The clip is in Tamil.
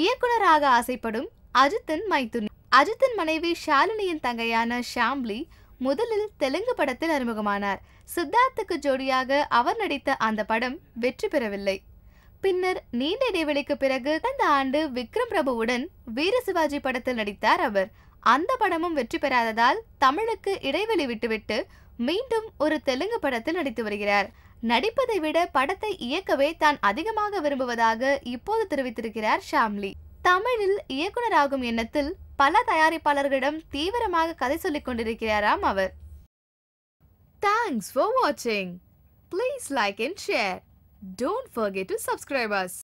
இயக்குனராக ஆசைப்படும் அஜித்தன் மைத்துன் அஜித்தின் மனைவி ஷாலினியின் தங்கையான ஷாம்லி முதலில் தெலுங்கு படத்தில் அறிமுகமானார் சித்தார்த்துக்கு ஜோடியாக அவர் நடித்த அந்த படம் வெற்றி பெறவில்லை பின்னர் நீண்ட இடைவெளிக்கு பிறகு கடந்த ஆண்டு விக்ரம் பிரபுவுடன் வீர சிவாஜி படத்தில் நடித்தார் அவர் அந்த படமும் வெற்றி பெறாததால் தமிழுக்கு இடைவெளி விட்டுவிட்டு மீண்டும் ஒரு தெலுங்கு படத்தில் நடித்து வருகிறார் நடிப்பதை விட படத்தை இயக்கவே தான் அதிகமாக விரும்புவதாக இப்போது தெரிவித்திருக்கிறார் ஷாம்லி தமிழில் இயக்குனராகும் எண்ணத்தில் பல தயாரிப்பாளர்களிடம் தீவிரமாக கதை சொல்லிக் கொண்டிருக்கிறாராம் அவர் தேங்க்ஸ் ஃபார் வாட்சிங் please like and share don't forget to subscribers